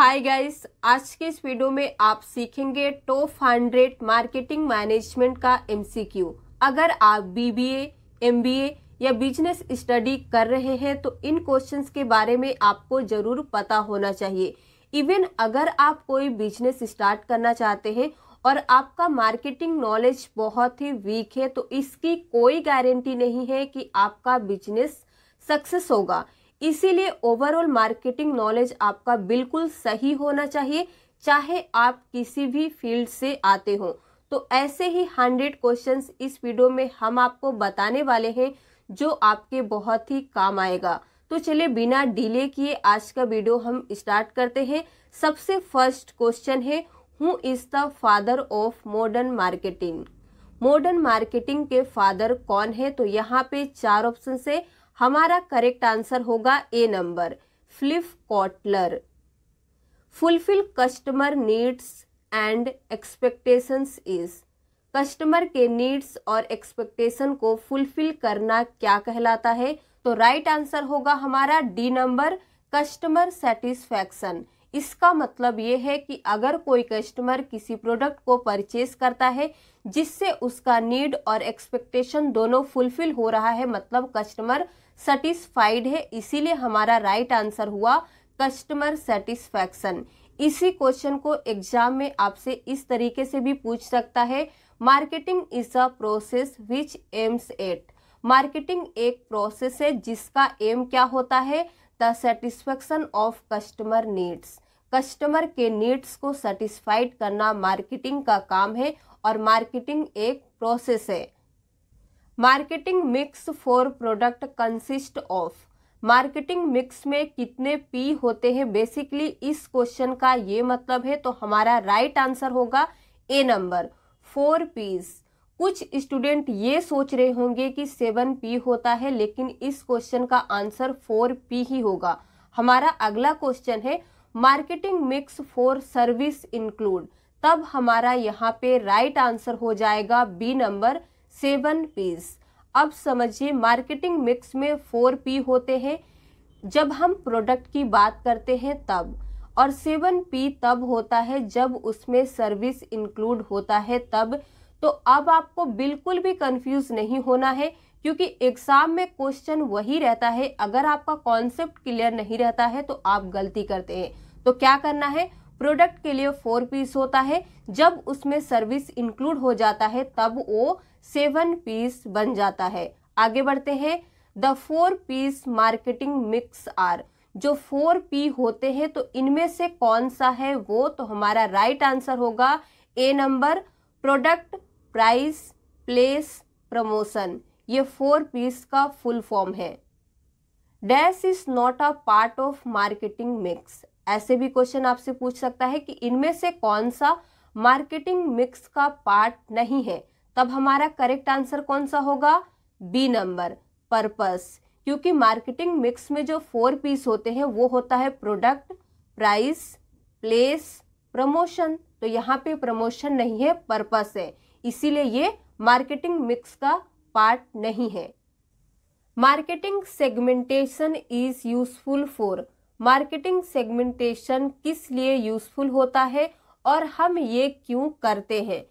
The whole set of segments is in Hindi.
हाय गाइस आज के इस वीडियो में आप सीखेंगे टॉप हंड्रेड मार्केटिंग मैनेजमेंट का एमसीक्यू अगर आप बीबीए एमबीए या बिजनेस स्टडी कर रहे हैं तो इन क्वेश्चंस के बारे में आपको जरूर पता होना चाहिए इवन अगर आप कोई बिजनेस स्टार्ट करना चाहते हैं और आपका मार्केटिंग नॉलेज बहुत ही वीक है तो इसकी कोई गारंटी नहीं है कि आपका बिजनेस सक्सेस होगा इसीलिए ओवरऑल मार्केटिंग नॉलेज आपका बिल्कुल सही होना चाहिए चाहे आप किसी भी फील्ड से आते हो तो ऐसे ही हंड्रेड क्वेश्चंस इस वीडियो में हम आपको बताने वाले हैं जो आपके बहुत ही काम आएगा तो चलिए बिना डिले किए आज का वीडियो हम स्टार्ट करते हैं सबसे फर्स्ट क्वेश्चन है who is the father of modern marketing modern marketing के फादर कौन है तो यहाँ पे चार ऑप्शन है हमारा करेक्ट आंसर होगा A number Philip Kotler fulfil customer needs and expectations is customer के नीड्स और एक्सपेक्टेशन को फुलफिल करना क्या कहलाता है तो राइट right आंसर होगा हमारा डी नंबर कस्टमर सेटिस्फैक्शन इसका मतलब ये है कि अगर कोई कस्टमर किसी प्रोडक्ट को परचेज करता है जिससे उसका नीड और एक्सपेक्टेशन दोनों फुलफिल हो रहा है मतलब कस्टमर सेटिस्फाइड है इसीलिए हमारा राइट आंसर हुआ कस्टमर सेटिस्फैक्शन इसी क्वेश्चन को एग्जाम में आपसे इस तरीके से भी पूछ सकता है marketing is a process which aims at marketing एक प्रोसेस है जिसका एम क्या होता है the satisfaction of customer needs customer के नीड्स को सेटिस्फाइड करना मार्केटिंग का काम है और मार्केटिंग एक प्रोसेस है marketing mix for product consist of marketing mix में कितने पी होते हैं बेसिकली इस क्वेश्चन का ये मतलब है तो हमारा राइट right आंसर होगा ए नंबर फोर पीस कुछ स्टूडेंट ये सोच रहे होंगे कि सेवन पी होता है लेकिन इस क्वेश्चन का आंसर फोर पी ही होगा हमारा अगला क्वेश्चन है marketing mix for service include तब हमारा यहाँ पे राइट right आंसर हो जाएगा बी नंबर सेवन पीस अब समझिए मार्केटिंग मिक्स में फोर पी होते हैं जब हम प्रोडक्ट की बात करते हैं तब और सेवन पी तब होता है जब उसमें सर्विस इंक्लूड होता है तब तो अब आपको बिल्कुल भी कंफ्यूज नहीं होना है क्योंकि एग्ज़ाम में क्वेश्चन वही रहता है अगर आपका कॉन्सेप्ट क्लियर नहीं रहता है तो आप गलती करते हैं तो क्या करना है प्रोडक्ट के लिए फोर पीस होता है जब उसमें सर्विस इंक्लूड हो जाता है तब वो सेवन पीस बन जाता है आगे बढ़ते हैं the four Ps marketing mix are जो फोर पी होते हैं तो इनमें से कौन सा है वो तो हमारा राइट आंसर होगा A number product price place promotion ये फोर पीस का फुल फॉर्म है dash is not a part of marketing mix ऐसे भी क्वेश्चन आपसे पूछ सकता है कि इनमें से कौन सा मार्केटिंग मिक्स का पार्ट नहीं है तब हमारा करेक्ट आंसर कौन सा होगा बी नंबर पर्पस क्योंकि मार्केटिंग मिक्स में जो फोर पीस होते हैं वो होता है प्रोडक्ट प्राइस प्लेस प्रमोशन तो यहाँ पे प्रमोशन नहीं है पर्पस है इसीलिए ये मार्केटिंग मिक्स का पार्ट नहीं है marketing segmentation is useful for marketing segmentation किस लिए यूजफुल होता है और हम ये क्यों करते हैं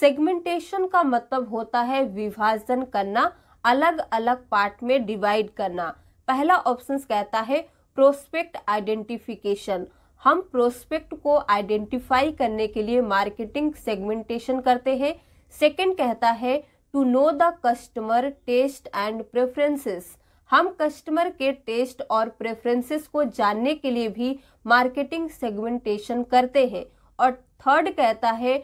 सेगमेंटेशन का मतलब होता है विभाजन करना अलग अलग पार्ट में डिवाइड करना पहला ऑप्शन कहता है प्रोस्पेक्ट आइडेंटिफिकेशन हम प्रोस्पेक्ट को आइडेंटिफाई करने के लिए मार्केटिंग सेगमेंटेशन करते हैं सेकंड कहता है to know the customer taste and preferences हम कस्टमर के टेस्ट और प्रेफरेंसेस को जानने के लिए भी मार्केटिंग सेगमेंटेशन करते हैं और थर्ड कहता है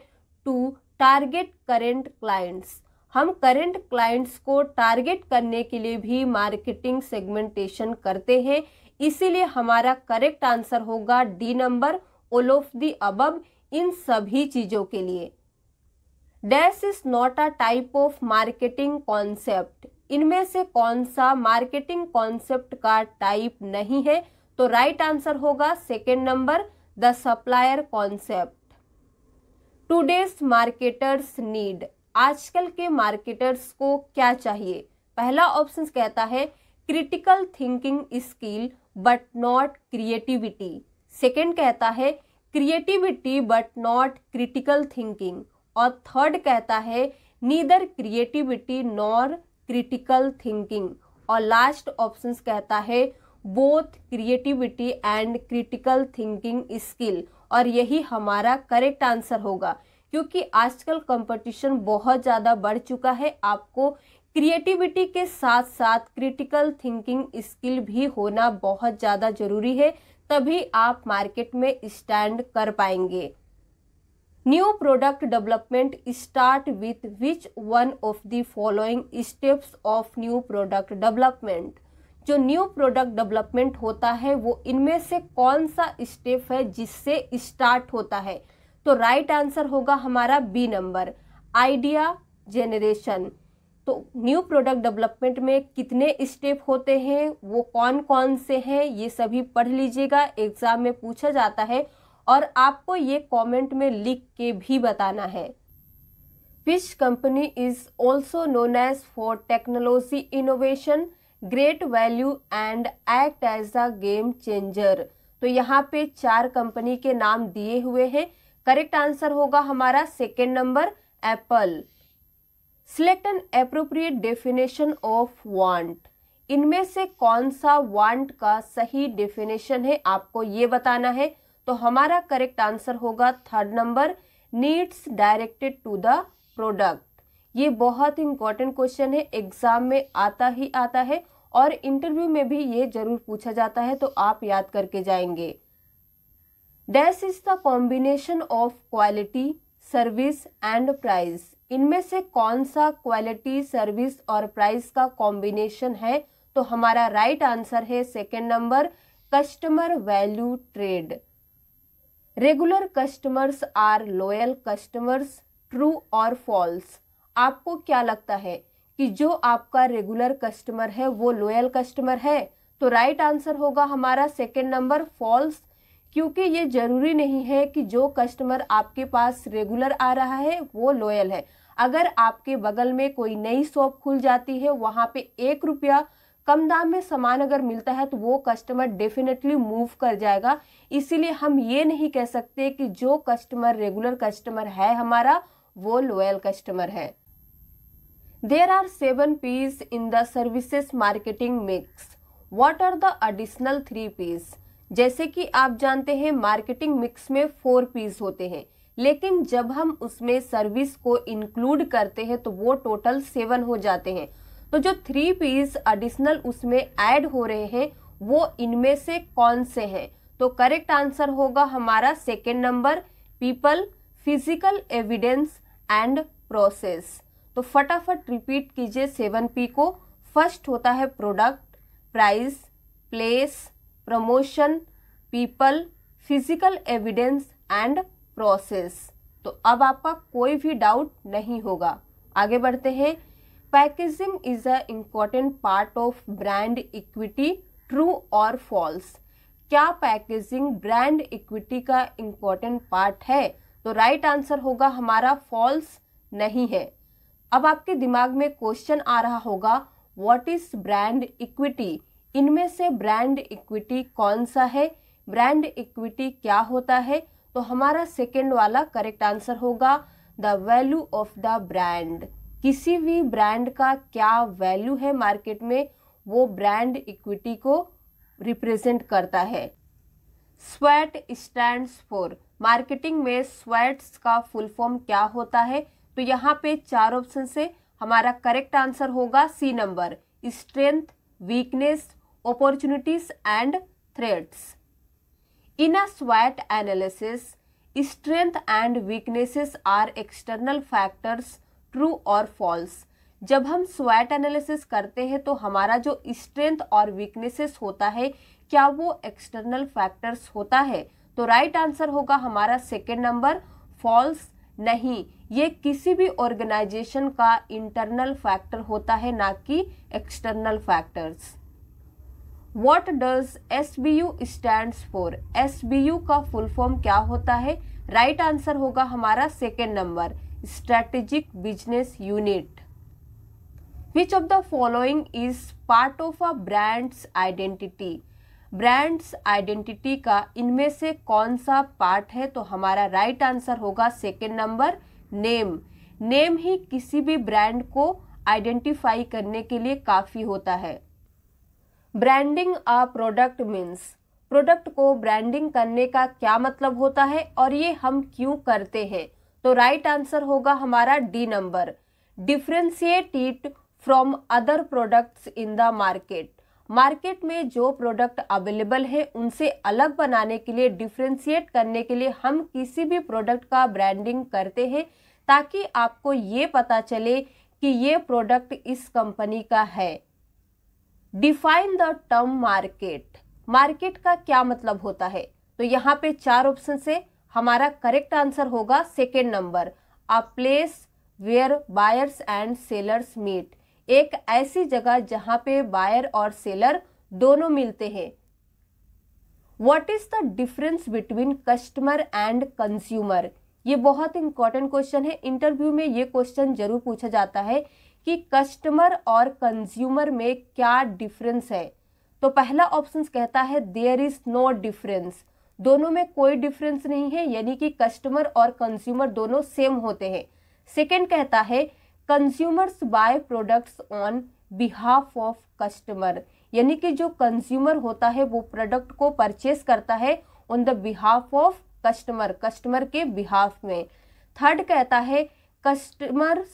टू टारगेट करेंट क्लाइंट्स हम करेंट क्लाइंट्स को टारगेट करने के लिए भी मार्केटिंग सेगमेंटेशन करते हैं इसीलिए हमारा करेक्ट आंसर होगा D number all of the above इन सभी चीज़ों के लिए dash is not a type of marketing concept इनमें से कौन सा मार्केटिंग कॉन्सेप्ट का टाइप नहीं है तो राइट आंसर होगा second number the supplier concept today's marketers need आजकल के मार्केटर्स को क्या चाहिए पहला ऑप्शन कहता है critical thinking skill but not creativity second कहता है creativity but not critical thinking और थर्ड कहता है neither creativity nor critical thinking और लास्ट ऑप्शन कहता है both creativity and critical thinking skill और यही हमारा करेक्ट आंसर होगा क्योंकि आजकल कंपटीशन बहुत ज़्यादा बढ़ चुका है आपको क्रिएटिविटी के साथ साथ क्रिटिकल थिंकिंग स्किल भी होना बहुत ज़्यादा ज़रूरी है तभी आप मार्केट में स्टैंड कर पाएंगे new product development start with which one of the following steps of new product development जो न्यू प्रोडक्ट डेवलपमेंट होता है वो इनमें से कौन सा स्टेप है जिससे स्टार्ट होता है तो राइट right आंसर होगा हमारा बी नंबर आइडिया जेनरेशन तो न्यू प्रोडक्ट डेवलपमेंट में कितने स्टेप होते हैं वो कौन कौन से हैं ये सभी पढ़ लीजिएगा एग्जाम में पूछा जाता है और आपको ये कमेंट में लिख के भी बताना है which company is also known as for technology innovation great value and act as a game changer तो यहाँ पे चार कंपनी के नाम दिए हुए हैं करेक्ट आंसर होगा हमारा second number Apple select an appropriate definition of want इनमें से कौन सा वांट का सही डेफिनेशन है आपको ये बताना है तो हमारा करेक्ट आंसर होगा third number needs directed to the product ये बहुत इंपॉर्टेंट क्वेश्चन है एग्जाम में आता ही आता है और इंटरव्यू में भी ये जरूर पूछा जाता है तो आप याद करके जाएंगे dash is the combination of quality service and price इनमें से कौन सा क्वालिटी सर्विस और प्राइस का कॉम्बिनेशन है तो हमारा राइट right आंसर है second number customer value trade regular customers are loyal customers true और फॉल्स आपको क्या लगता है कि जो आपका रेगुलर कस्टमर है वो लॉयल कस्टमर है तो राइट right आंसर होगा हमारा सेकेंड नंबर फॉल्स क्योंकि ये ज़रूरी नहीं है कि जो कस्टमर आपके पास रेगुलर आ रहा है वो लॉयल है अगर आपके बगल में कोई नई शॉप खुल जाती है वहाँ पे एक रुपया कम दाम में सामान अगर मिलता है तो वो कस्टमर डेफिनेटली मूव कर जाएगा इसीलिए हम ये नहीं कह सकते कि जो कस्टमर रेगुलर कस्टमर है हमारा वो लोयल कस्टमर है there are seven Ps in the services marketing mix what are the additional three Ps जैसे कि आप जानते हैं मार्केटिंग मिक्स में फोर पीस होते हैं लेकिन जब हम उसमें सर्विस को इंक्लूड करते हैं तो वो टोटल सेवन हो जाते हैं तो जो थ्री पीस एडिशनल उसमें ऐड हो रहे हैं वो इनमें से कौन से हैं तो करेक्ट आंसर होगा हमारा second number people physical evidence and process तो फटाफट रिपीट कीजिए सेवन पी को फर्स्ट होता है product price place promotion people physical evidence and process तो अब आपका कोई भी डाउट नहीं होगा आगे बढ़ते हैं packaging is a important part of brand equity true और फॉल्स क्या पैकेजिंग ब्रांड इक्विटी का इम्पोर्टेंट पार्ट है तो राइट right आंसर होगा हमारा फॉल्स नहीं है अब आपके दिमाग में क्वेश्चन आ रहा होगा वॉट इज ब्रांड इक्विटी इनमें से ब्रांड इक्विटी कौन सा है ब्रांड इक्विटी क्या होता है तो हमारा सेकेंड वाला करेक्ट आंसर होगा the value of the brand किसी भी ब्रांड का क्या वैल्यू है मार्केट में वो ब्रांड इक्विटी को रिप्रेजेंट करता है स्वेट स्टैंड फॉर मार्केटिंग में स्वेट्स का फुल फॉर्म क्या होता है तो यहाँ पे चार ऑप्शन से हमारा करेक्ट आंसर होगा C number strength weakness opportunities and threats in a स्वैट analysis strength and weaknesses are external factors true और फॉल्स जब हम स्वैट एनालिसिस करते हैं तो हमारा जो स्ट्रेंथ और वीकनेसेस होता है क्या वो एक्सटर्नल फैक्टर्स होता है तो राइट आंसर होगा हमारा सेकेंड नंबर फॉल्स नहीं ये किसी भी ऑर्गेनाइजेशन का इंटरनल फैक्टर होता है ना कि external factors what does S B U stand for S B U का फुल फॉर्म क्या होता है राइट right आंसर होगा हमारा second number strategic business unit which of the following is part of a brand's identity brand's identity का इनमें से कौन सा पार्ट है तो हमारा राइट right आंसर होगा सेकेंड नंबर नेम नेम ही किसी भी ब्रांड को आइडेंटिफाई करने के लिए काफ़ी होता है branding a product means product को ब्रांडिंग करने का क्या मतलब होता है और ये हम क्यों करते हैं तो राइट आंसर होगा हमारा D number differentiate it from other products in the market market में जो प्रोडक्ट अवेलेबल है उनसे अलग बनाने के लिए डिफ्रेंशिएट करने के लिए हम किसी भी प्रोडक्ट का ब्रांडिंग करते हैं ताकि आपको ये पता चले कि ये प्रोडक्ट इस कंपनी का है define the term market market का क्या मतलब होता है तो यहाँ पे चार ऑप्शन है हमारा करेक्ट आंसर होगा second number a place where buyers and sellers meet एक ऐसी जगह जहाँ पे बायर और सेलर दोनों मिलते हैं what is the difference between customer and consumer ये बहुत इंपॉर्टेंट क्वेश्चन है इंटरव्यू में ये क्वेश्चन जरूर पूछा जाता है कि कस्टमर और कंज्यूमर में क्या डिफरेंस है तो पहला ऑप्शन कहता है देयर इज नो डिफरेंस दोनों में कोई डिफरेंस नहीं है यानी कि कस्टमर और कंज्यूमर दोनों सेम होते हैं सेकेंड कहता है consumers buy products on behalf of customer यानी कि जो कंज्यूमर होता है वो प्रोडक्ट को परचेस करता है on the behalf of customer customer के बिहाफ में थर्ड कहता है customers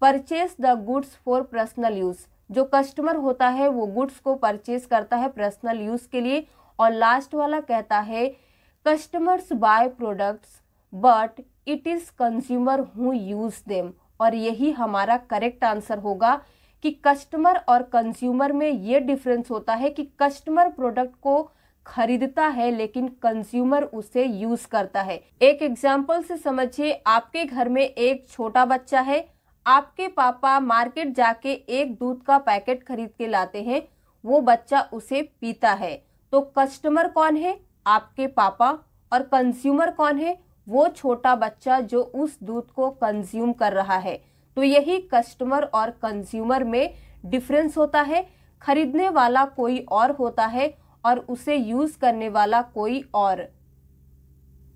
purchase the goods for personal use जो कस्टमर होता है वो गुड्स को परचेस करता है पर्सनल यूज़ के लिए और लास्ट वाला कहता है customers buy products but it is consumer who use them और यही हमारा करेक्ट आंसर होगा कि कस्टमर और कंज्यूमर में ये डिफरेंस होता है कि कस्टमर प्रोडक्ट को खरीदता है लेकिन कंज्यूमर उसे यूज करता है एक एग्जाम्पल से समझिए आपके घर में एक छोटा बच्चा है आपके पापा मार्केट जाके एक दूध का पैकेट खरीद के लाते हैं वो बच्चा उसे पीता है तो कस्टमर कौन है आपके पापा और कंज्यूमर कौन है वो छोटा बच्चा जो उस दूध को कंज्यूम कर रहा है तो यही कस्टमर और कंज्यूमर में डिफरेंस होता है खरीदने वाला कोई और होता है और उसे यूज करने वाला कोई और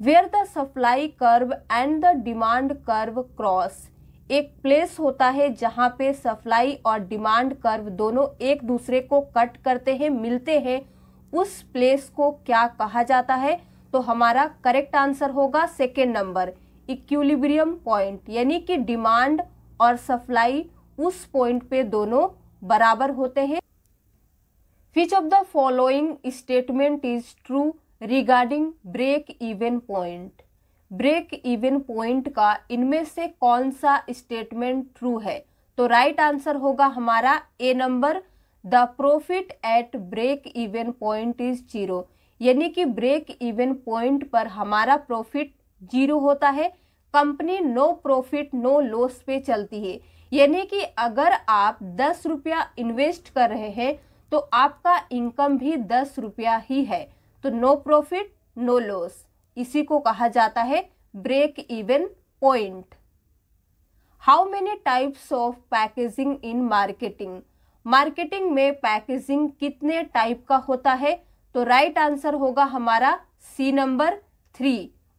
where the supply curve and the demand curve cross एक प्लेस होता है जहां पे सप्लाई और डिमांड कर्व दोनों एक दूसरे को कट करते हैं मिलते हैं उस प्लेस को क्या कहा जाता है तो हमारा करेक्ट आंसर होगा सेकेंड नंबर इक्विलिब्रियम पॉइंट यानी कि डिमांड और सप्लाई उस पॉइंट पे दोनों बराबर होते हैं which of the following statement is true regarding break even point break even point का इनमें से कौन सा स्टेटमेंट ट्रू है तो राइट right आंसर होगा हमारा A number the profit at break even point is zero यानी कि ब्रेक इवन पॉइंट पर हमारा प्रॉफिट जीरो होता है company no profit no loss पे चलती है यानी कि अगर आप दस रुपया इन्वेस्ट कर रहे हैं तो आपका इनकम भी दस रुपया ही है तो नो प्रॉफिट नो लॉस इसी को कहा जाता है break even point how many types of packaging in marketing marketing में पैकेजिंग कितने टाइप का होता है तो राइट आंसर होगा हमारा सी नंबर थ्री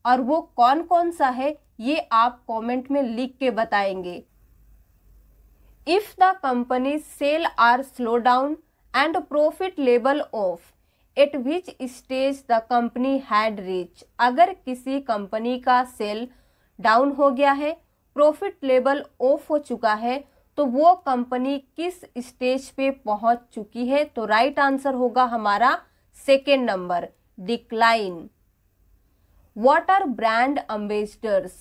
और वो कौन कौन सा है ये आप कमेंट में लिख के बताएंगे if the company sale are slow down and profit level off at which stage the company had reach अगर किसी कंपनी का सेल डाउन हो गया है प्रॉफिट लेवल ऑफ हो चुका है तो वो कंपनी किस स्टेज पे पहुंच चुकी है तो राइट आंसर होगा हमारा second number decline what are brand ambassadors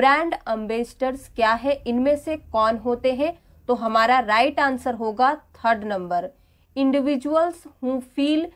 brand ambassadors क्या है इनमें से कौन होते हैं तो हमारा राइट right आंसर होगा third number individuals who feel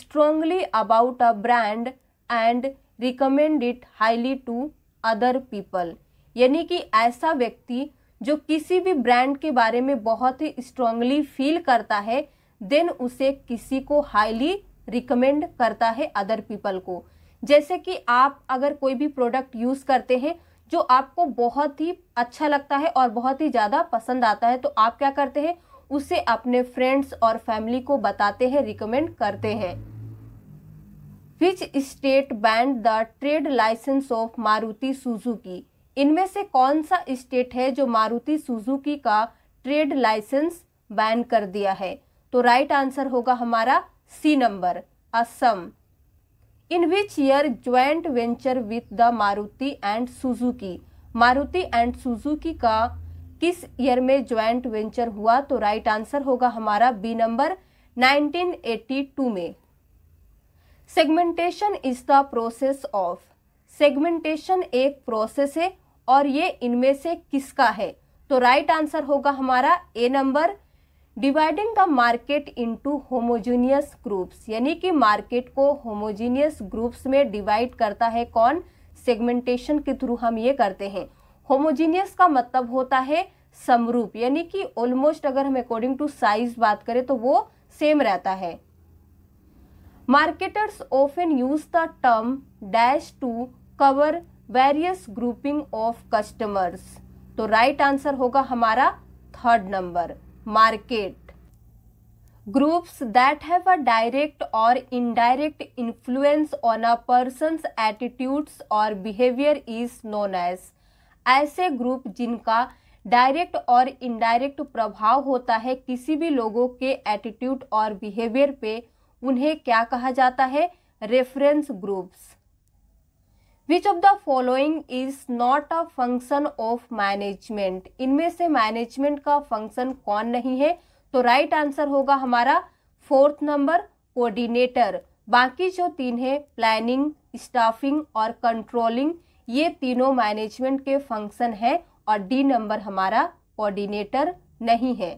strongly about a brand and recommend it highly to other people यानी कि ऐसा व्यक्ति जो किसी भी ब्रांड के बारे में बहुत ही स्ट्रांगली फील करता है देन उसे किसी को हाईली रिकमेंड करता है अदर पीपल को जैसे कि आप अगर कोई भी प्रोडक्ट यूज़ करते हैं जो आपको बहुत ही अच्छा लगता है और बहुत ही ज़्यादा पसंद आता है तो आप क्या करते हैं उसे अपने फ्रेंड्स और फैमिली को बताते हैं रिकमेंड करते हैं which state banned the trade license of Maruti Suzuki इनमें से कौन सा स्टेट है जो मारुति सुजुकी का ट्रेड लाइसेंस बैन कर दिया है तो राइट आंसर होगा हमारा C number Assam in which year joint venture with the Maruti and Suzuki Maruti and Suzuki का किस ईयर में ज्वाइंट वेंचर हुआ तो राइट आंसर होगा हमारा बी नंबर 1982 में segmentation is the process of segmentation एक प्रोसेस है और ये इनमें से किसका है तो राइट आंसर होगा हमारा A number dividing the market into homogeneous groups यानी कि मार्केट को होमोजीनियस ग्रुप्स में डिवाइड करता है कौन सेगमेंटेशन के थ्रू हम ये करते हैं होमोजीनियस का मतलब होता है समरूप यानी कि ऑलमोस्ट अगर हम अकॉर्डिंग टू साइज बात करें तो वो सेम रहता है marketers often use the term dash to cover various grouping of customers तो राइट आंसर होगा हमारा third number market groups that have a direct और indirect influence on a person attitudes और बिहेवियर इज नोन एज ऐसे ग्रुप जिनका डायरेक्ट और इनडायरेक्ट प्रभाव होता है किसी भी लोगों के एटीट्यूड और बिहेवियर पे उन्हें क्या कहा जाता है reference groups which of the following is not a function of management इनमें से मैनेजमेंट का फंक्शन कौन नहीं है तो राइट right आंसर होगा हमारा फोर्थ नंबर कोऑर्डिनेटर बाकी जो तीन है प्लानिंग स्टाफिंग और कंट्रोलिंग ये तीनों मैनेजमेंट के फंक्शन हैं और डी नंबर हमारा कोऑर्डिनेटर नहीं है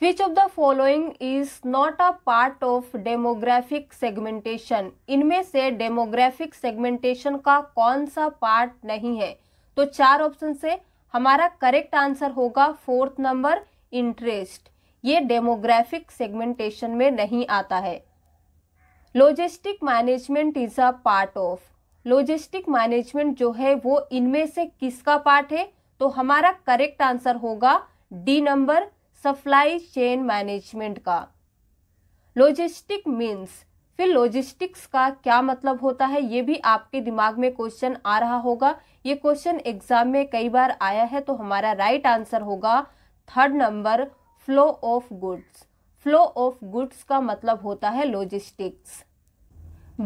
which of the following is not a part of demographic segmentation इनमें से डेमोग्राफिक सेगमेंटेशन का कौन सा पार्ट नहीं है तो चार ऑप्शन से हमारा करेक्ट आंसर होगा फोर्थ नंबर इंटरेस्ट ये डेमोग्राफिक सेगमेंटेशन में नहीं आता है logistic management is a part of logistic management जो है वो इनमें से किसका पार्ट है तो हमारा करेक्ट आंसर होगा D number supply chain management का लॉजिस्टिक मीन्स फिर लॉजिस्टिक्स का क्या मतलब होता है ये भी आपके दिमाग में क्वेश्चन आ रहा होगा ये क्वेश्चन एग्जाम में कई बार आया है तो हमारा राइट आंसर होगा third number flow of goods flow of goods का मतलब होता है logistics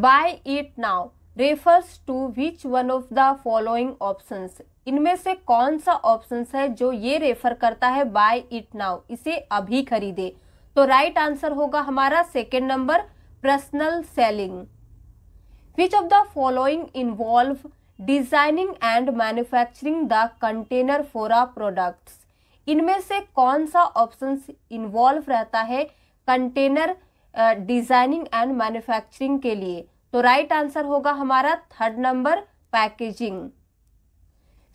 buy it now refers to which one of the following options इनमें से कौन सा ऑप्शन है जो ये रेफर करता है बाय इट नाउ इसे अभी खरीदे तो राइट आंसर होगा हमारा second number personal selling which of the following involve designing and manufacturing the container for a products इनमें से कौन सा ऑप्शन इन्वॉल्व रहता है कंटेनर डिजाइनिंग एंड मैन्युफैक्चरिंग के लिए तो राइट right आंसर होगा हमारा third number packaging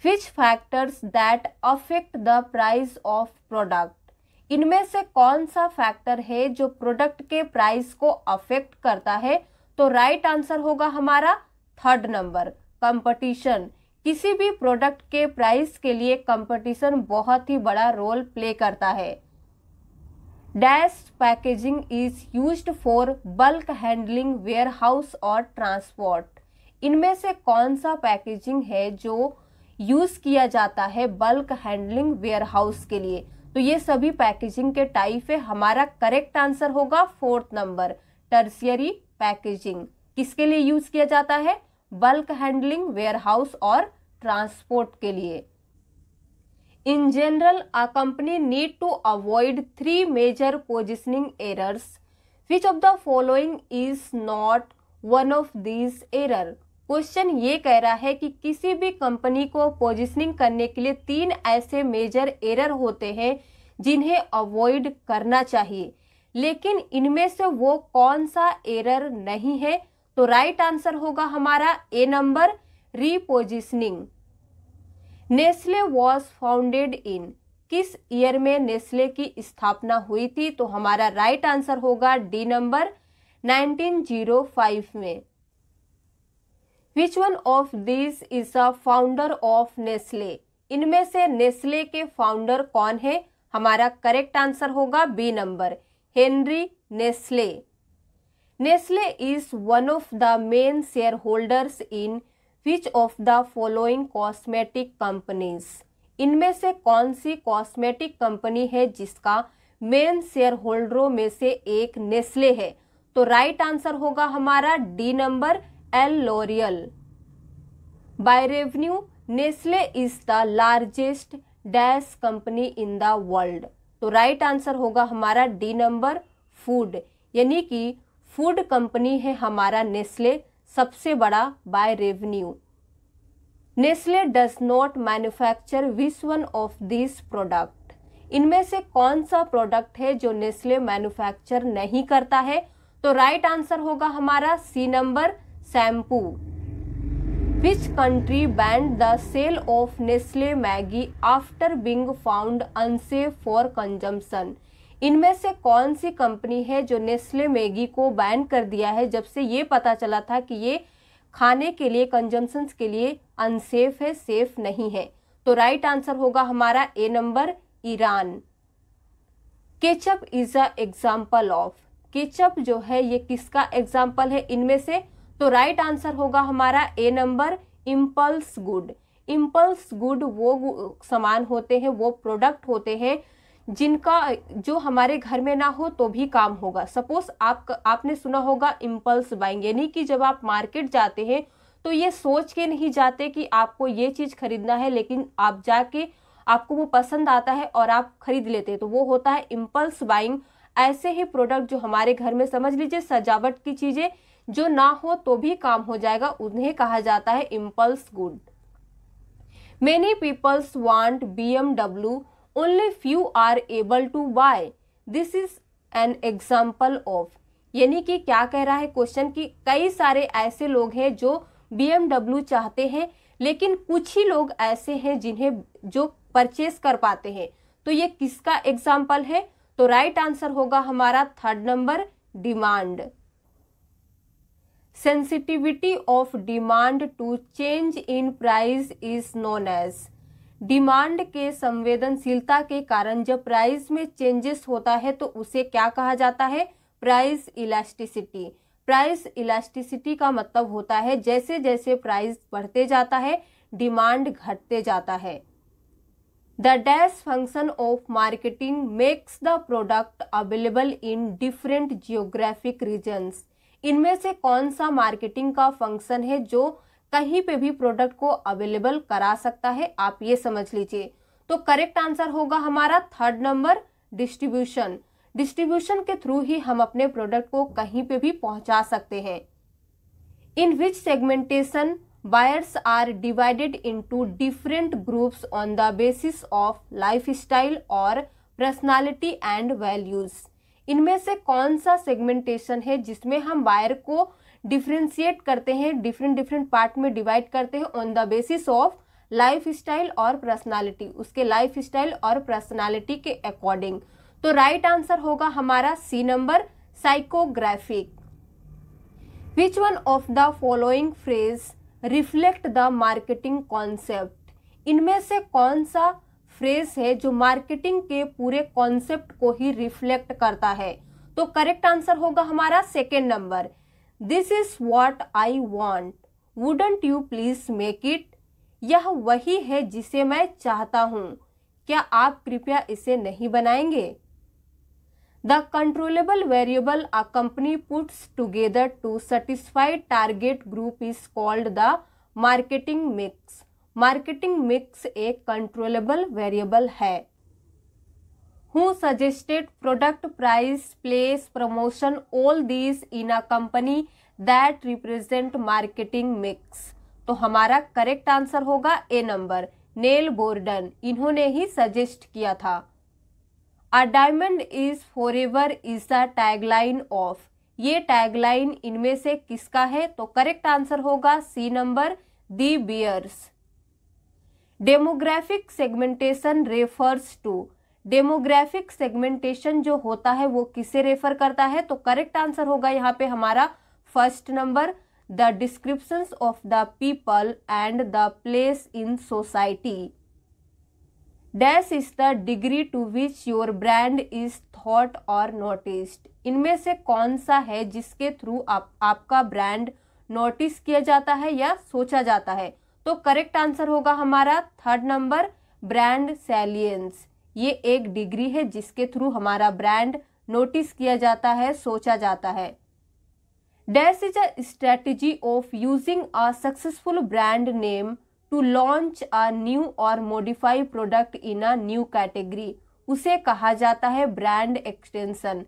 which factors that affect the price of product इनमें से कौन सा फैक्टर है जो प्रोडक्ट के प्राइस को अफेक्ट करता है तो राइट right आंसर होगा हमारा थर्ड नंबर कंपटीशन किसी भी प्रोडक्ट के प्राइस के लिए कंपटीशन बहुत ही बड़ा रोल प्ले करता है dash packaging is use for bulk handling warehouse और ट्रांसपोर्ट इनमें से कौन सा पैकेजिंग है जो यूज़ किया जाता है बल्क हैंडलिंग वेयरहाउस के लिए तो ये सभी पैकेजिंग के टाइप है हमारा करेक्ट आंसर होगा फोर्थ नंबर टर्सियरी पैकेजिंग किसके लिए यूज़ किया जाता है बल्क हैंडलिंग वेयरहाउस और ट्रांसपोर्ट के लिए in general a company need to avoid three major positioning errors which of the following is not one of these error question ये कह रहा है कि किसी भी कंपनी को पोजिशनिंग करने के लिए तीन ऐसे मेजर एरर होते हैं जिन्हें अवॉइड करना चाहिए लेकिन इनमें से वो कौन सा एरर नहीं है तो राइट आंसर होगा हमारा A number repositioning Nestle was founded in किस ईयर में नेस्ले की स्थापना हुई थी तो हमारा राइट आंसर होगा डी नंबर 1905 में which one of this is a founder of Nestle इनमें से नेस्ले के फाउंडर कौन है हमारा करेक्ट आंसर होगा B number Henri Nestle Nestle is one of the main share holders in which of the following cosmetic companies इनमें से कौन सी कॉस्मेटिक कंपनी है जिसका मेन शेयर होल्डरों में से एक नेस्ले है तो राइट right आंसर होगा हमारा D number L L'Oreal by revenue Nestle is the largest dash company in the world तो राइट आंसर होगा हमारा डी नंबर फूड यानी कि फूड कंपनी है हमारा नेस्ले सबसे बड़ा by revenue Nestle does not manufacture which one of this product इनमें से कौन सा प्रोडक्ट है जो नेस्ले मैन्युफैक्चर नहीं करता है तो राइट आंसर होगा हमारा C number shampoo which country banned the sale of Nestle Maggi after being found unsafe for consumption इनमें से कौन सी कंपनी है जो नेस्ले मैगी को बैन कर दिया है जब से ये पता चला था कि ये खाने के लिए कंजम्पन्स के लिए अनसेफ है सेफ नहीं है तो राइट आंसर होगा हमारा A number Iran ketchup is a example of ketchup जो है ये किसका एग्जाम्पल है इनमें से तो राइट आंसर होगा हमारा A number impulse good impulse good वो सामान होते हैं वो प्रोडक्ट होते हैं जिनका जो हमारे घर में ना हो तो भी काम होगा सपोज आप आपने सुना होगा इम्पल्स बाइंग यानी कि जब आप मार्केट जाते हैं तो ये सोच के नहीं जाते कि आपको ये चीज़ खरीदना है लेकिन आप जाके आपको वो पसंद आता है और आप खरीद लेते हैं तो वो होता है इम्पल्स बाइंग ऐसे ही प्रोडक्ट जो हमारे घर में समझ लीजिए सजावट की चीज़ें जो ना हो तो भी काम हो जाएगा उन्हें कहा जाता है impulse good many peoples want BMW only few are able to buy this is an example of यानी कि क्या कह रहा है क्वेश्चन कि कई सारे ऐसे लोग हैं जो बी चाहते हैं लेकिन कुछ ही लोग ऐसे हैं जिन्हें जो परचेस कर पाते हैं तो ये किसका एग्जाम्पल है तो राइट right आंसर होगा हमारा third number demand sensitivity of demand to change in price is known as demand के संवेदनशीलता के कारण जब प्राइस में चेंजेस होता है तो उसे क्या कहा जाता है प्राइस इलास्टिसिटी प्राइस इलास्टिसिटी का मतलब होता है जैसे जैसे प्राइस बढ़ते जाता है डिमांड घटते जाता है the dash function of marketing makes the product available in different geographic regions इनमें से कौन सा मार्केटिंग का फंक्शन है जो कहीं पे भी प्रोडक्ट को अवेलेबल करा सकता है आप ये समझ लीजिए तो करेक्ट आंसर होगा हमारा थर्ड नंबर डिस्ट्रीब्यूशन डिस्ट्रीब्यूशन के थ्रू ही हम अपने प्रोडक्ट को कहीं पे भी पहुंचा सकते हैं in which segmentation buyers are divided different different on the basis of life style और पर्सनैलिटी एंड वैल्यूज़ इनमें से कौन सा सेगमेंटेशन है जिसमें हम वायर को डिफ्रेंशिएट करते हैं डिफरेंट डिफरेंट पार्ट में डिवाइड करते हैं on the basis of life style और पर्सनालिटी उसके लाइफ स्टाइल और पर्सनालिटी के अकॉर्डिंग तो राइट आंसर होगा हमारा C number psychographic which one of the following phrase reflect the marketing concept इनमें से कौन सा फ्रेज है जो मार्केटिंग के पूरे कॉन्सेप्ट को ही रिफ्लेक्ट करता है तो करेक्ट आंसर होगा हमारा second number this is what I want wouldn't you please make it यह वही है जिसे मैं चाहता हूँ क्या आप कृपया इसे नहीं बनाएंगे the controllable variable a company puts together to satisfied target group is called the marketing mix marketing mix एक कंट्रोलेबल वेरिएबल है who suggested product price place promotion all these in a company that represent marketing mix तो हमारा करेक्ट आंसर होगा ए नंबर नेल बोर्डन इन्होंने ही सजेस्ट किया था a diamond is forever is the tagline of ये टैगलाइन इनमें से किसका है तो करेक्ट आंसर होगा C number De Beers demographic segmentation refers to demographic segmentation जो होता है वो किसे रेफर करता है तो करेक्ट आंसर होगा यहाँ पे हमारा first number the description of the people and the place in society dash is the degree to which your brand is thought or noticed इनमें से कौन सा है जिसके थ्रू आप आपका ब्रांड नोटिस किया जाता है या सोचा जाता है तो करेक्ट आंसर होगा हमारा थर्ड नंबर ब्रांड सैलियंस ये एक डिग्री है जिसके थ्रू हमारा ब्रांड नोटिस किया जाता है सोचा जाता है dash is a strategy of using a successful brand name to launch a new or modify product in a new category उसे कहा जाता है ब्रांड एक्सटेंशन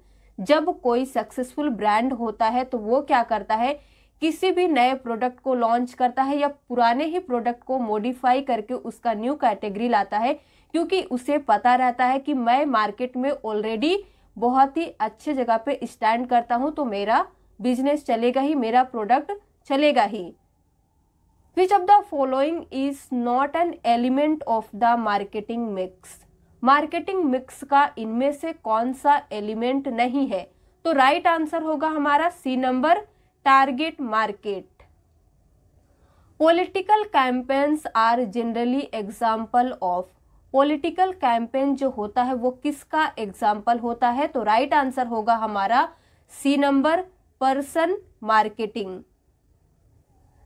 जब कोई सक्सेसफुल ब्रांड होता है तो वो क्या करता है किसी भी नए प्रोडक्ट को लॉन्च करता है या पुराने ही प्रोडक्ट को मॉडिफाई करके उसका न्यू कैटेगरी लाता है क्योंकि उसे पता रहता है कि मैं मार्केट में ऑलरेडी बहुत ही अच्छे जगह पे स्टैंड करता हूँ तो मेरा बिजनेस चलेगा ही मेरा प्रोडक्ट चलेगा ही which of the following is not an element of the marketing mix marketing mix का इनमें से कौन सा एलिमेंट नहीं है तो राइट right आंसर होगा हमारा C number target market political campaigns are generally example of political campaign जो होता है वो किसका एग्जाम्पल होता है तो राइट right आंसर होगा हमारा C number person marketing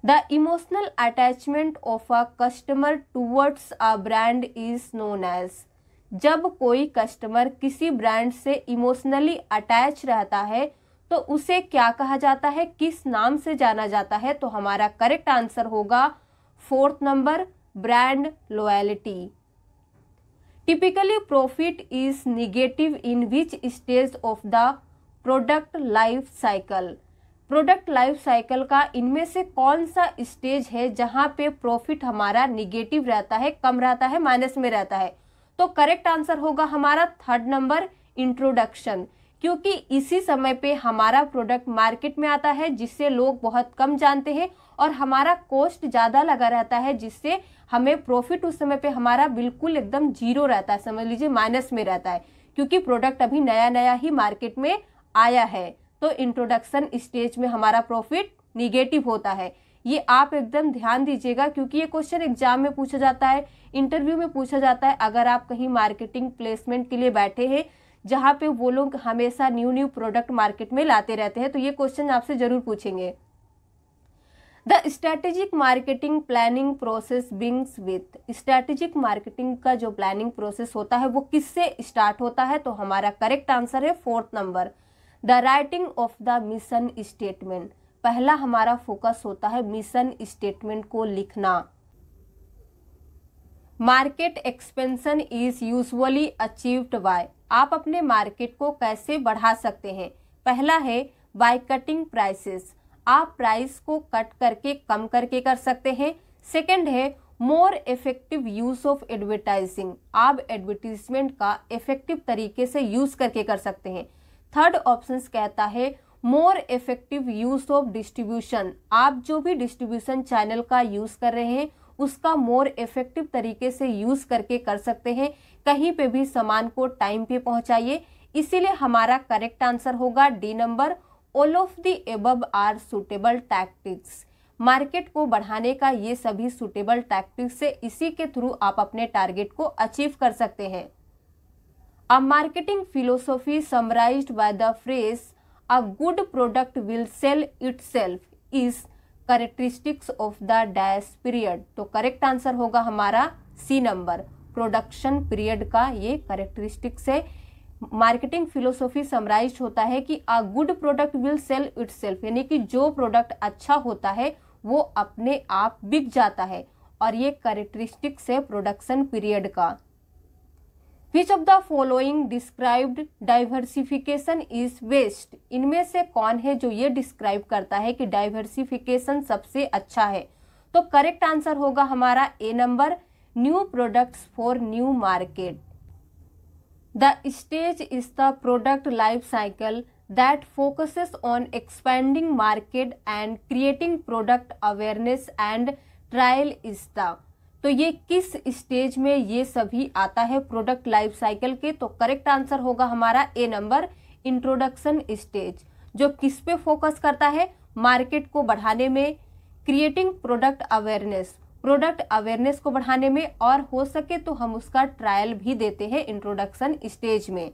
the emotional attachment of a customer towards a brand is known as जब कोई कस्टमर किसी ब्रांड से इमोशनली अटैच रहता है तो उसे क्या कहा जाता है किस नाम से जाना जाता है तो हमारा करेक्ट आंसर होगा fourth number brand loyalty typically profit is negative in which stage of the product life cycle product life cycle का इनमें से कौन सा स्टेज है जहां पे प्रॉफिट हमारा निगेटिव रहता है कम रहता है माइनस में रहता है तो करेक्ट आंसर होगा हमारा थर्ड नंबर इंट्रोडक्शन क्योंकि इसी समय पे हमारा प्रोडक्ट मार्केट में आता है जिससे लोग बहुत कम जानते हैं और हमारा कॉस्ट ज़्यादा लगा रहता है जिससे हमें प्रॉफिट उस समय पे हमारा बिल्कुल एकदम जीरो रहता है समझ लीजिए माइनस में रहता है क्योंकि प्रोडक्ट अभी नया नया ही मार्केट में आया है तो इंट्रोडक्शन स्टेज में हमारा प्रॉफिट निगेटिव होता है ये आप एकदम ध्यान दीजिएगा क्योंकि ये क्वेश्चन एग्जाम में पूछा जाता है इंटरव्यू में पूछा जाता है अगर आप कहीं मार्केटिंग प्लेसमेंट के लिए बैठे हैं जहाँ पे वो लोग हमेशा न्यू न्यू प्रोडक्ट मार्केट में लाते रहते हैं तो ये क्वेश्चन आपसे ज़रूर पूछेंगे the strategic marketing planning process begins with strategic marketing का जो प्लानिंग प्रोसेस होता है वो किससे स्टार्ट होता है तो हमारा करेक्ट आंसर है fourth number the writing of the mission statement पहला हमारा फोकस होता है मिशन स्टेटमेंट को लिखना market expansion is usually achieved by आप अपने मार्केट को कैसे बढ़ा सकते हैं पहला है बाय कटिंग प्राइसेस आप प्राइस को कट करके कम करके कर सकते हैं सेकंड है more effective use of advertising आप एडवर्टीजमेंट का इफेक्टिव तरीके से यूज करके कर सकते हैं थर्ड ऑप्शन कहता है more effective use of distribution आप जो भी डिस्ट्रीब्यूशन चैनल का यूज कर रहे हैं उसका मोर इफेक्टिव तरीके से यूज़ करके कर सकते हैं कहीं पे भी सामान को टाइम पे पहुंचाइए इसीलिए हमारा करेक्ट आंसर होगा D number all of the above are suitable tactics market को बढ़ाने का ये सभी सुटेबल टैक्टिक्स से इसी के थ्रू आप अपने टारगेट को अचीव कर सकते हैं a marketing philosophy summarize by the phrase a good product will sell itself is characteristics of the dash period तो करेक्ट आंसर होगा हमारा सी नंबर प्रोडक्शन पीरियड का ये करेक्टरिस्टिक्स है मार्केटिंग फिलोसॉफी समराइज होता है कि a good product will sell it यानी कि जो प्रोडक्ट अच्छा होता है वो अपने आप बिक जाता है और ये करेक्टरिस्टिक्स है प्रोडक्शन पीरियड का which of the following described diversification is best इनमें से कौन है जो ये डिस्क्राइब करता है कि डाइवर्सिफिकेशन सबसे अच्छा है तो करेक्ट आंसर होगा हमारा A number new products for new market the stage is the product life cycle that focuses on expanding market and creating product awareness and trial is the तो ये किस स्टेज में ये सभी आता है प्रोडक्ट लाइफ साइकिल के तो करेक्ट आंसर होगा हमारा ए नंबर इंट्रोडक्शन स्टेज जो किस पे फोकस करता है मार्केट को बढ़ाने में creating product awareness product awareness को बढ़ाने में और हो सके तो हम उसका ट्रायल भी देते हैं इंट्रोडक्शन स्टेज में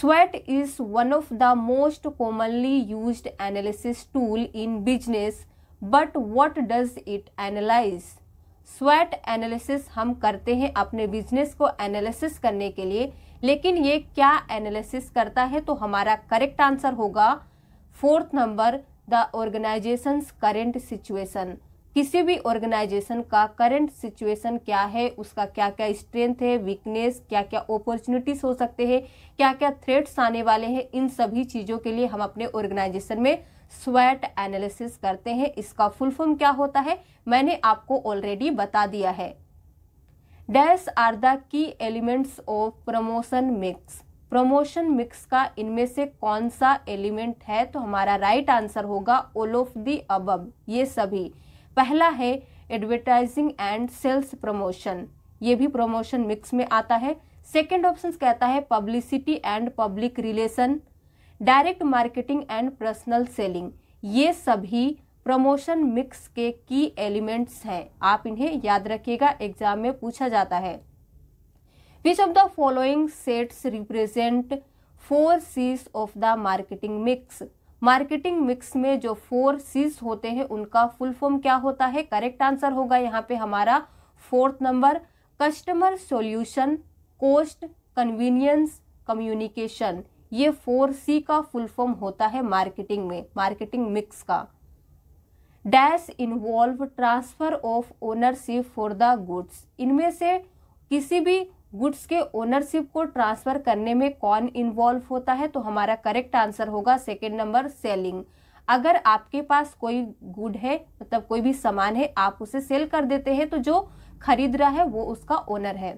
sweat is one of the most commonly use analysis tool in business but what does it analyse sweat analysis हम करते हैं अपने बिजनेस को एनालिसिस करने के लिए लेकिन ये क्या एनालिसिस करता है तो हमारा करेक्ट आंसर होगा fourth number the organization current situation किसी भी ऑर्गेनाइजेशन का करंट सिचुएशन क्या है उसका क्या क्या स्ट्रेंथ है वीकनेस क्या क्या अपॉर्चुनिटीज हो सकते हैं क्या क्या थ्रेट्स आने वाले हैं इन सभी चीज़ों के लिए हम अपने ऑर्गेनाइजेशन में स्वेट एनालिसिस करते हैं इसका फुल फॉर्म क्या होता है मैंने आपको ऑलरेडी बता दिया है dash are the key elements of promotion mix promotion mix का इनमें से कौन सा एलिमेंट है तो हमारा राइट right आंसर होगा ऑल ऑफ दी अब ये सभी पहला है एडवर्टाइजिंग एंड सेल्स प्रमोशन ये भी प्रमोशन मिक्स में आता है सेकेंड ऑप्शन कहता है publicity and public relation direct marketing and personal selling ये सभी प्रमोशन मिक्स के की एलिमेंट्स हैं आप इन्हें याद रखिएगा एग्जाम में पूछा जाता है which of the following sets represent four Cs of the marketing mix marketing mix में जो फोर सीज होते हैं उनका फुल फॉर्म क्या होता है करेक्ट आंसर होगा यहाँ पे हमारा fourth number customer solution cost convenience communication ये फोर सी का फुल फॉर्म होता है मार्केटिंग में मार्केटिंग मिक्स का dash involve transfer of ownership for the goods इनमें से किसी भी गुड्स के ओनरशिप को ट्रांसफर करने में कौन इन्वॉल्व होता है तो हमारा करेक्ट आंसर होगा सेकेंड नंबर सेलिंग अगर आपके पास कोई गुड है मतलब कोई भी सामान है आप उसे सेल कर देते हैं तो जो खरीद रहा है वो उसका ओनर है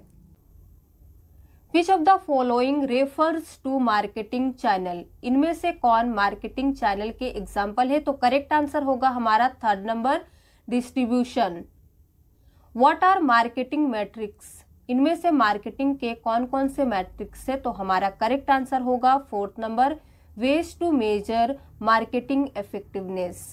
which of the following refers to marketing channel इनमें से कौन मार्केटिंग चैनल के एग्जाम्पल है तो करेक्ट आंसर होगा हमारा third number distribution what are marketing metrics इनमें से मार्केटिंग के कौन कौन से मैट्रिक्स है तो हमारा करेक्ट आंसर होगा fourth number ways to measure marketing effectiveness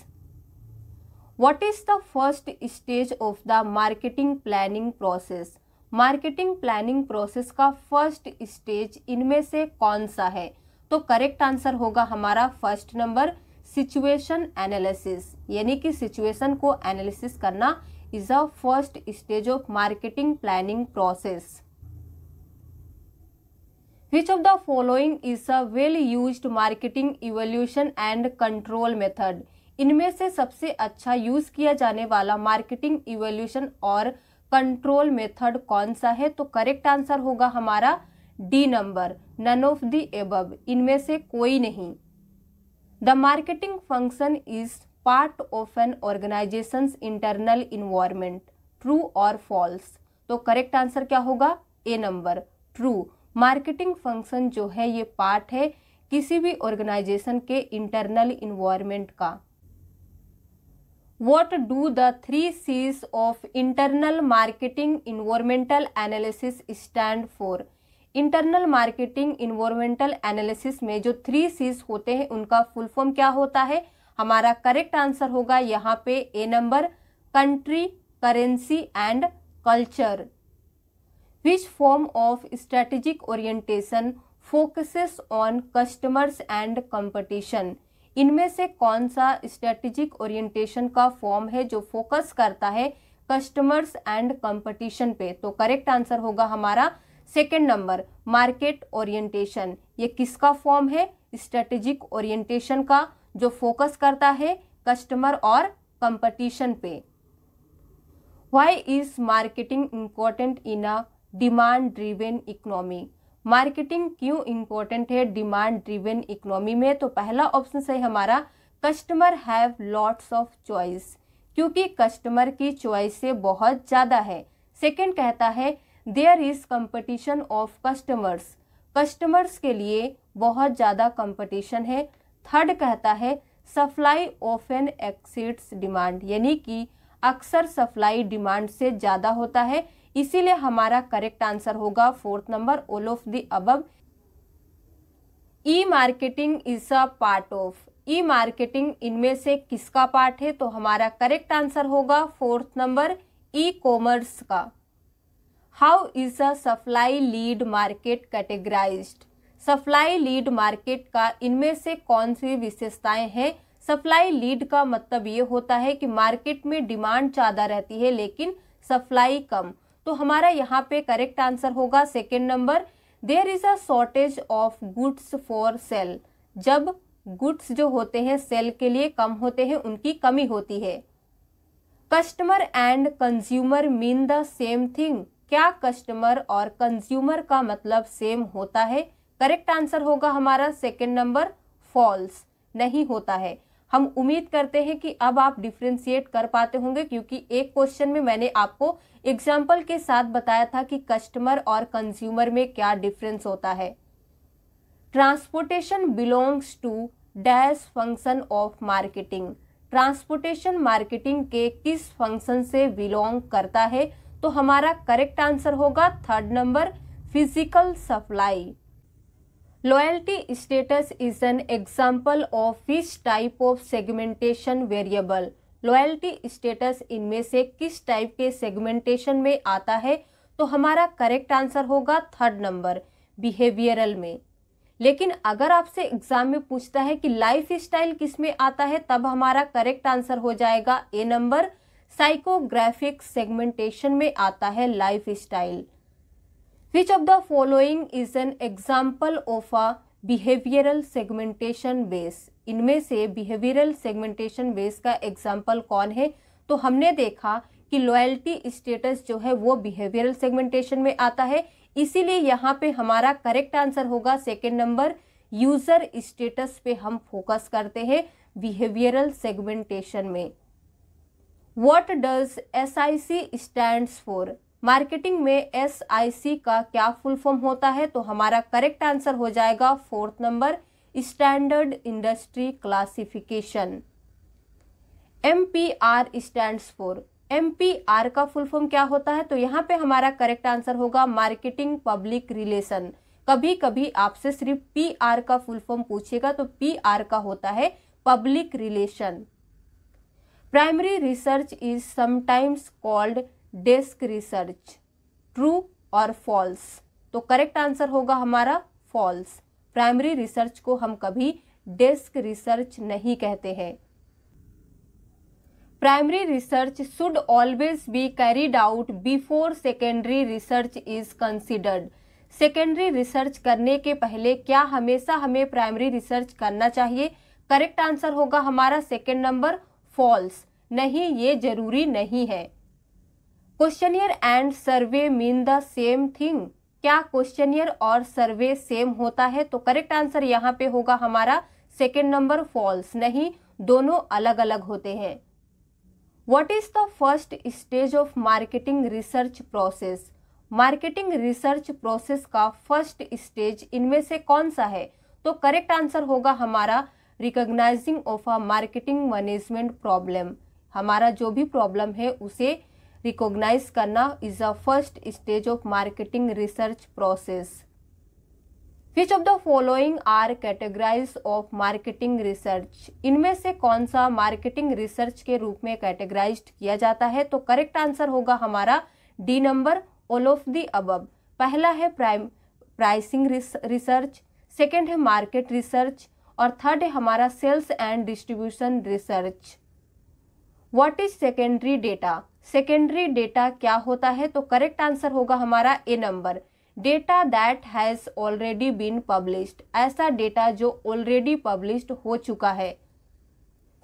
what is the first stage of the marketing planning process marketing planning process का फर्स्ट स्टेज इनमें से कौन सा है तो करेक्ट आंसर होगा हमारा फर्स्ट नंबर सिचुएशन एनालिसिस यानी कि सिचुएशन को एनालिसिस करना is a first stage of marketing planning process which of the following is a well use marketing evaluation and control method इनमें से सबसे अच्छा यूज किया जाने वाला मार्केटिंग इवोल्यूशन और कंट्रोल मेथड कौन सा है तो करेक्ट आंसर होगा हमारा D number none of the above इनमें से कोई नहीं the marketing function is part of an organization internal environment true और फॉल्स तो करेक्ट आंसर क्या होगा A number true marketing function जो है ये पार्ट है किसी भी ऑर्गेनाइजेशन के इंटरनल इन्वायरमेंट का what do the three c's of internal marketing environmental analysis stand for internal marketing environmental analysis में जो थ्री सीज होते हैं उनका फुल फॉर्म क्या होता है हमारा करेक्ट आंसर होगा यहाँ पे A number country currency and culture which form of strategic orientation focuses on customers and competition इनमें से कौन सा स्ट्रेटेजिक ओरिएंटेशन का फॉर्म है जो फोकस करता है कस्टमर्स एंड कंपटीशन पे तो करेक्ट आंसर होगा हमारा सेकेंड नंबर मार्केट ओरिएंटेशन ये किसका फॉर्म है स्ट्रेटेजिक ओरिएंटेशन का जो फोकस करता है कस्टमर और कंपटीशन पे why is marketing important in a demand driven economy marketing क्यों इम्पोर्टेंट है डिमांड ड्रिवेन इकोनॉमी में तो पहला ऑप्शन सही हमारा customer have lots of choice क्योंकि कस्टमर की चॉइस से बहुत ज़्यादा है सेकंड कहता है there is competition of customers customers के लिए बहुत ज़्यादा कंपटीशन है थर्ड कहता है सप्लाई ऑफन एक्सीड्स डिमांड यानी कि अक्सर सप्लाई डिमांड से ज़्यादा होता है इसीलिए हमारा करेक्ट आंसर होगा fourth number all of the above e marketing is a part of e marketing इनमें से किसका पार्ट है तो हमारा करेक्ट आंसर होगा फोर्थ नंबर ई कॉमर्स का how is a supply lead market categorise supply lead market का इनमें से कौन सी विशेषताएं हैं सप्लाई लीड का मतलब ये होता है कि मार्केट में डिमांड ज़्यादा रहती है लेकिन सप्लाई कम तो हमारा यहाँ पे करेक्ट आंसर होगा second number there is a shortage of goods for sale जब गुड्स जो होते हैं सेल के लिए कम होते हैं उनकी कमी होती है customer and consumer mean the same thing क्या कस्टमर और कंज्यूमर का मतलब सेम होता है करेक्ट आंसर होगा हमारा सेकेंड नंबर फॉल्स नहीं होता है हम उम्मीद करते हैं कि अब आप डिफ्रेंशिएट कर पाते होंगे क्योंकि एक क्वेश्चन में मैंने आपको एग्जाम्पल के साथ बताया था कि कस्टमर और कंज्यूमर में क्या डिफरेंस होता है transportation belongs to dash function of marketing transportation marketing के किस फंक्शन से बिलोंग करता है तो हमारा करेक्ट आंसर होगा third number physical supply Loyalty status is an example of which type of segmentation variable? Loyalty status इनमें से किस टाइप के सेगमेंटेशन में आता है तो हमारा करेक्ट आंसर होगा थर्ड नंबर बिहेवियरल में लेकिन अगर आपसे एग्जाम में पूछता है कि लाइफ स्टाइल किस में आता है तब हमारा करेक्ट आंसर हो जाएगा ए नंबर साइकोग्राफिक सेगमेंटेशन में आता है lifestyle Which of the following is an example of a behavioural segmentation base इनमें से बिहेवियरल सेगमेंटेशन बेस का एग्जाम्पल कौन है तो हमने देखा कि लॉयल्टी स्टेटस जो है वो बिहेवियरल सेगमेंटेशन में आता है इसीलिए यहाँ पे हमारा करेक्ट आंसर होगा सेकेंड नंबर यूजर स्टेटस पे हम फोकस करते हैं बिहेवियरल सेगमेंटेशन में what does S I C stand for marketing में एस आई सी का क्या फुल फॉर्म होता है तो हमारा करेक्ट आंसर हो जाएगा fourth number standard industry classification M P R stand for M P R का फुल फॉर्म क्या होता है तो यहाँ पे हमारा करेक्ट आंसर होगा मार्केटिंग पब्लिक रिलेशन कभी कभी आपसे सिर्फ पी आर का फुल फॉर्म पूछेगा तो पी आर का होता है public relation primary research is sometimes called desk research true और फॉल्स तो करेक्ट आंसर होगा हमारा फॉल्स प्राइमरी रिसर्च को हम कभी डेस्क रिसर्च नहीं कहते हैं primary research should always be carried out before secondary research is considered secondary research करने के पहले क्या हमेशा हमें प्राइमरी रिसर्च करना चाहिए करेक्ट आंसर होगा हमारा सेकेंड नंबर फॉल्स नहीं ये जरूरी नहीं है questionnaire and survey mean the same thing क्या क्वेश्चनियर और सर्वे सेम होता है तो करेक्ट आंसर यहाँ पे होगा हमारा सेकेंड नंबर फॉल्स नहीं दोनों अलग अलग होते हैं what is the first stage of marketing research process marketing research process का फर्स्ट स्टेज इनमें से कौन सा है तो करेक्ट आंसर होगा हमारा recognising of a marketing management problem हमारा जो भी प्रॉब्लम है उसे रिकॉग्नाइज करना is a first stage of marketing research process which of the following are categorise of marketing research इनमें से कौन सा मार्केटिंग रिसर्च के रूप में कैटेगराइज किया जाता है तो करेक्ट आंसर होगा हमारा D number all of the above पहला है प्राइम प्राइसिंग रिसर्च सेकेंड है मार्केट रिसर्च और थर्ड है हमारा sales and distribution research what is secondary data secondary data क्या होता है तो करेक्ट आंसर होगा हमारा A number data that has already been published ऐसा डेटा जो ऑलरेडी पब्लिश्ड हो चुका है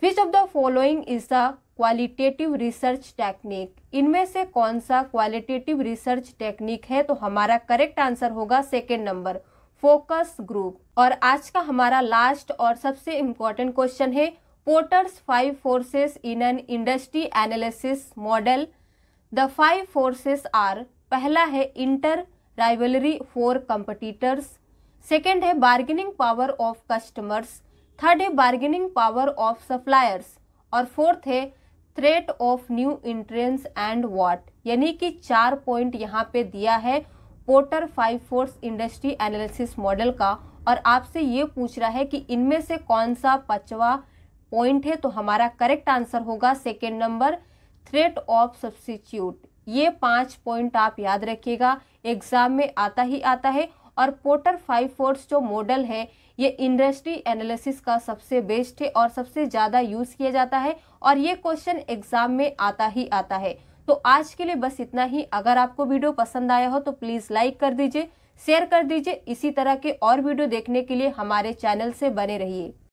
which of the following is the qualitative research technique इनमें से कौन सा क्वालिटेटिव रिसर्च टेक्निक है तो हमारा करेक्ट आंसर होगा सेकेंड नंबर फोकस ग्रुप और आज का हमारा लास्ट और सबसे इम्पोर्टेंट क्वेश्चन है Porter's five forces in an industry analysis model the five forces are पहला है inter rivalry for competitors second है bargaining power of customers third है बार्गेनिंग पावर ऑफ सप्लायर्स और फोर्थ है threat of new entrants and what यानी कि चार पॉइंट यहाँ पे दिया है Porter five force industry analysis model का और आपसे ये पूछ रहा है कि इनमें से कौन सा पचवा पॉइंट है तो हमारा करेक्ट आंसर होगा second number threat of substitute ये पांच पॉइंट आप याद रखिएगा एग्जाम में आता ही आता है और पोर्टर फाइव फोर्स जो मॉडल है ये इंडस्ट्री एनालिसिस का सबसे बेस्ट है और सबसे ज़्यादा यूज़ किया जाता है और ये क्वेश्चन एग्जाम में आता ही आता है तो आज के लिए बस इतना ही अगर आपको वीडियो पसंद आया हो तो प्लीज़ लाइक कर दीजिए शेयर कर दीजिए इसी तरह के और वीडियो देखने के लिए हमारे चैनल से बने रहिए